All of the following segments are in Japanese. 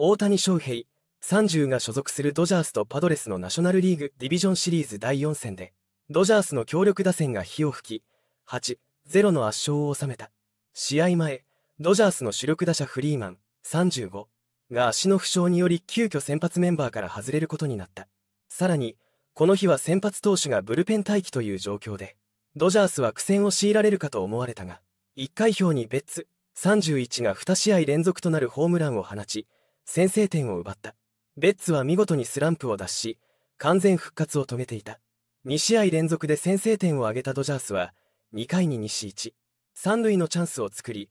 大谷翔平30が所属するドジャースとパドレスのナショナルリーグディビジョンシリーズ第4戦でドジャースの強力打線が火を吹き8-0の圧勝を収めた試合前ドジャースの主力打者フリーマン35が足の負傷により急遽先発メンバーから外れることになったさらにこの日は先発投手がブルペン待機という状況でドジャースは苦戦を強いられるかと思われたが1回表にベッツ31が2試合連続となるホームランを放ち先制点を奪ったベッツは見事にスランプを脱し完全復活を遂げていた2試合連続で先制点を挙げたドジャースは2回に西1三塁のチャンスを作り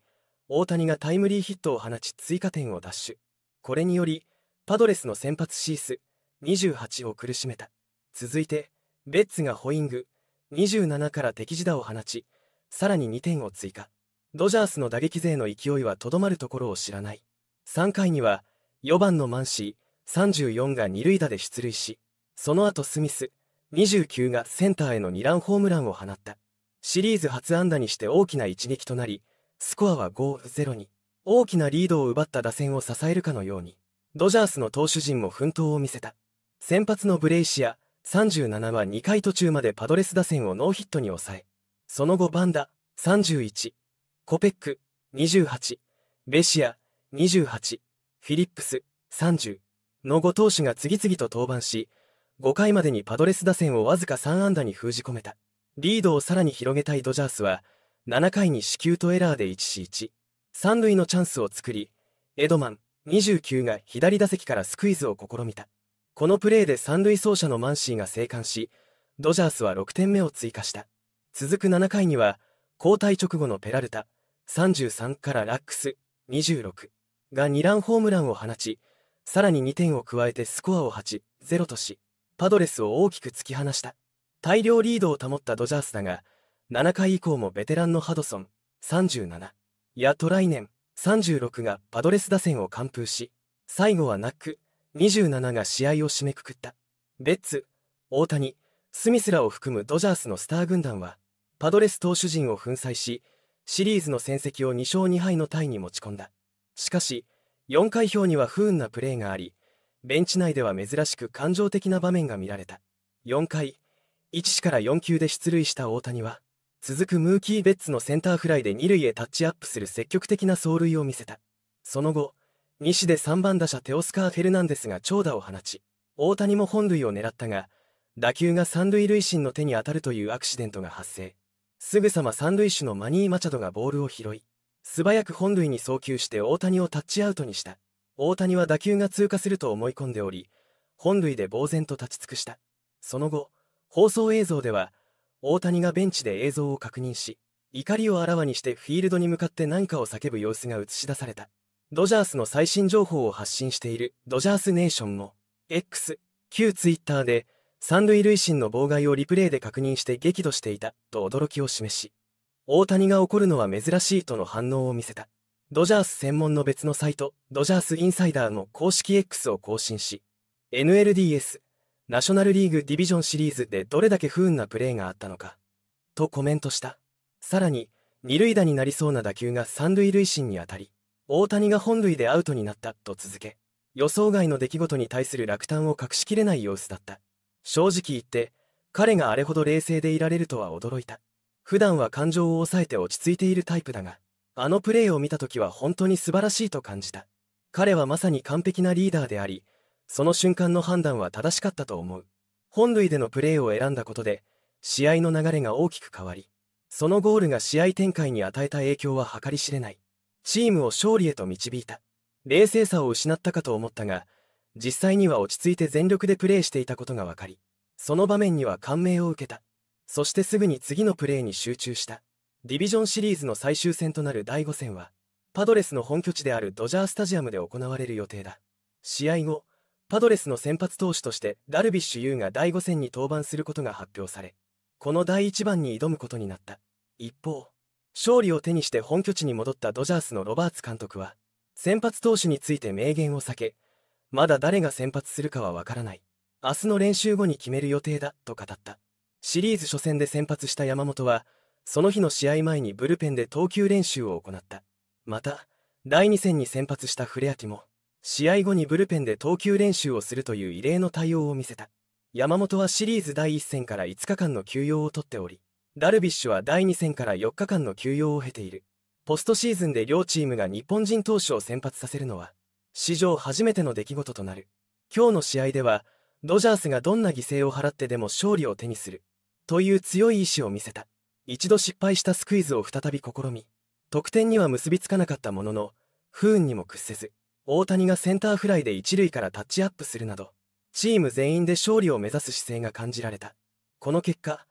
大谷がタイムリーヒットを放ち追加点を奪取これによりパドレスの先発シース28を苦しめた続いてベッツがホイング27から敵地打を放ちさらに2点を追加ドジャースの打撃勢の勢いはとどまるところを知らない3回には4番のマンシー、34が二塁打で出塁し、その後スミス、29がセンターへの2ランホームランを放った。シリーズ初安打にして大きな一撃となり、スコアは5-0に、大きなリードを奪った打線を支えるかのように、ドジャースの投手陣も奮闘を見せた。先発のブレイシア、37は2回途中までパドレス打線をノーヒットに抑え、その後バンダ、31、コペック、28、ベシア、28、フィリップス30の後投手が次々と登板し、5回までにパドレス打線をわずか3安打に封じ込めた。リードをさらに広げたいドジャースは、7回に死球とエラーで1死1、3塁のチャンスを作り、エドマン29が左打席からスクイズを試みた。このプレーで三塁走者のマンシーが生還し、ドジャースは6点目を追加した。続く7回には、交代直後のペラルタ、33からラックス、26が2ランホームランを放ち、さらに2点を加えてスコアを8、0とし、パドレスを大きく突き放した。大量リードを保ったドジャースだが、7回以降もベテランのハドソン、37、やトライネン、36がパドレス打線を完封し、最後はナック、27が試合を締めくくった。ベッツ、大谷、スミスらを含むドジャースのスター軍団は、パドレス投手陣を粉砕し、シリーズの戦績を2勝2敗のタイに持ち込んだ。しかし4回表には不運なプレーがありベンチ内では珍しく感情的な場面が見られた4回1死から4球で出塁した大谷は続くムーキー・ベッツのセンターフライで2塁へタッチアップする積極的な走塁を見せたその後西で3番打者テオスカー・フェルナンデスが長打を放ち大谷も本塁を狙ったが打球が三塁塁審の手に当たるというアクシデントが発生すぐさま三塁手のマニー・マチャドがボールを拾い素早く本塁に送球して大谷をタッチアウトにした大谷は打球が通過すると思い込んでおり本塁で呆然と立ち尽くしたその後放送映像では大谷がベンチで映像を確認し怒りをあらわにしてフィールドに向かって何かを叫ぶ様子が映し出されたドジャースの最新情報を発信しているドジャースネーションも X 旧ツイッターで三塁塁審の妨害をリプレイで確認して激怒していたと驚きを示し大谷が怒るのは珍しいとの反応を見せた。ドジャース専門の別のサイト、ドジャースインサイダーの公式 X を更新し、NLDS、ナショナルリーグディビジョンシリーズでどれだけ不運なプレーがあったのか、とコメントした。さらに、二塁打になりそうな打球が三塁塁審に当たり、大谷が本塁でアウトになったと続け、予想外の出来事に対する落胆を隠しきれない様子だった。正直言って、彼があれほど冷静でいられるとは驚いた。普段は感情を抑えて落ち着いているタイプだが、あのプレーを見た時は本当に素晴らしいと感じた。彼はまさに完璧なリーダーであり、その瞬間の判断は正しかったと思う。本塁でのプレーを選んだことで、試合の流れが大きく変わり、そのゴールが試合展開に与えた影響は計り知れない。チームを勝利へと導いた。冷静さを失ったかと思ったが、実際には落ち着いて全力でプレーしていたことが分かり、その場面には感銘を受けた。そしてすぐに次のプレーに集中した。ディビジョンシリーズの最終戦となる第5戦は、パドレスの本拠地であるドジャースタジアムで行われる予定だ。試合後、パドレスの先発投手としてダルビッシュ有が第5戦に登板することが発表され、この第1番に挑むことになった。一方、勝利を手にして本拠地に戻ったドジャースのロバーツ監督は、先発投手について明言を避け、まだ誰が先発するかはわからない。明日の練習後に決める予定だと語った。シリーズ初戦で先発した山本はその日の試合前にブルペンで投球練習を行ったまた第2戦に先発したフレアティも試合後にブルペンで投球練習をするという異例の対応を見せた山本はシリーズ第1戦から5日間の休養を取っておりダルビッシュは第2戦から4日間の休養を経ているポストシーズンで両チームが日本人投手を先発させるのは史上初めての出来事となる今日の試合ではドジャースがどんな犠牲を払ってでも勝利を手にするという強い意志を見せた一度失敗したスクイズを再び試み得点には結びつかなかったものの不運にも屈せず大谷がセンターフライで一塁からタッチアップするなどチーム全員で勝利を目指す姿勢が感じられたこの結果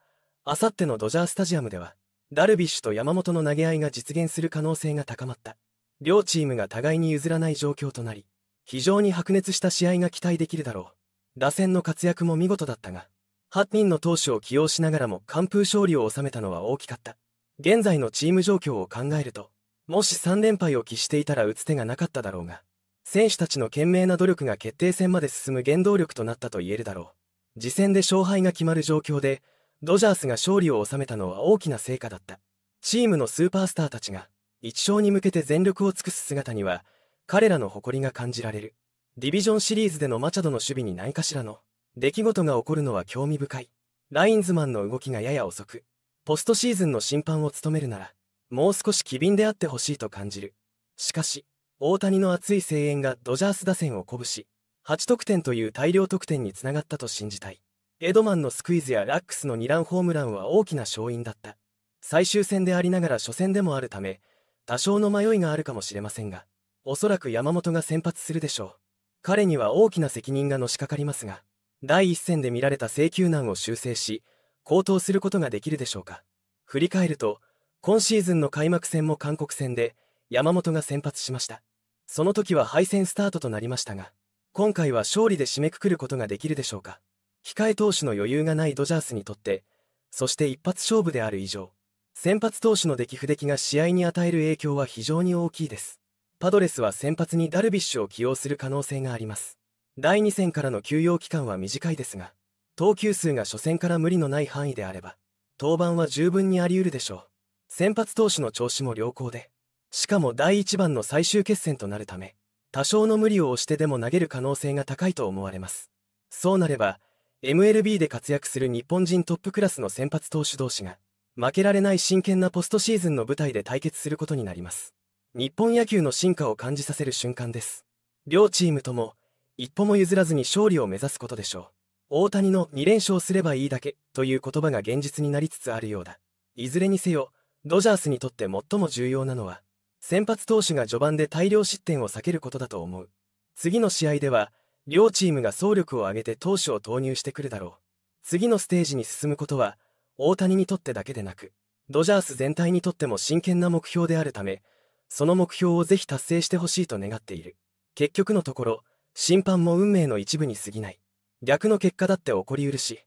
あさってのドジャースタジアムではダルビッシュと山本の投げ合いが実現する可能性が高まった両チームが互いに譲らない状況となり非常に白熱した試合が期待できるだろう打線の活躍も見事だったが8人の投手を起用しながらも完封勝利を収めたのは大きかった。現在のチーム状況を考えると、もし3連敗を喫していたら打つ手がなかっただろうが、選手たちの懸命な努力が決定戦まで進む原動力となったと言えるだろう。次戦で勝敗が決まる状況で、ドジャースが勝利を収めたのは大きな成果だった。チームのスーパースターたちが、一勝に向けて全力を尽くす姿には、彼らの誇りが感じられる。ディビジョンシリーズでのマチャドの守備にないかしらの、出来事が起こるのは興味深い。ラインズマンの動きがやや遅く、ポストシーズンの審判を務めるなら、もう少し機敏であってほしいと感じる。しかし、大谷の熱い声援がドジャース打線を鼓舞し、8得点という大量得点につながったと信じたい。エドマンのスクイズやラックスの2ランホームランは大きな勝因だった。最終戦でありながら初戦でもあるため、多少の迷いがあるかもしれませんが、おそらく山本が先発するでしょう。彼には大きな責任がのしかかりますが。第一線で見られた請求難を修正し、高騰することができるでしょうか。振り返ると、今シーズンの開幕戦も韓国戦で、山本が先発しました。その時は敗戦スタートとなりましたが、今回は勝利で締めくくることができるでしょうか。控え投手の余裕がないドジャースにとって、そして一発勝負である以上、先発投手の出来不出来が試合に与える影響は非常に大きいです。パドレスは先発にダルビッシュを起用する可能性があります。第2戦からの休養期間は短いですが投球数が初戦から無理のない範囲であれば登板は十分にあり得るでしょう先発投手の調子も良好でしかも第1番の最終決戦となるため多少の無理を押してでも投げる可能性が高いと思われますそうなれば MLB で活躍する日本人トップクラスの先発投手同士が負けられない真剣なポストシーズンの舞台で対決することになります日本野球の進化を感じさせる瞬間です両チームとも一歩も譲らずに勝利を目指すことでしょう。大谷の2連勝すればいいだけという言葉が現実になりつつあるようだ。いずれにせよ、ドジャースにとって最も重要なのは、先発投手が序盤で大量失点を避けることだと思う。次の試合では、両チームが総力を挙げて投手を投入してくるだろう。次のステージに進むことは、大谷にとってだけでなく、ドジャース全体にとっても真剣な目標であるため、その目標をぜひ達成してほしいと願っている。結局のところ、審判も運命の一部に過ぎない。逆の結果だって起こりうるし、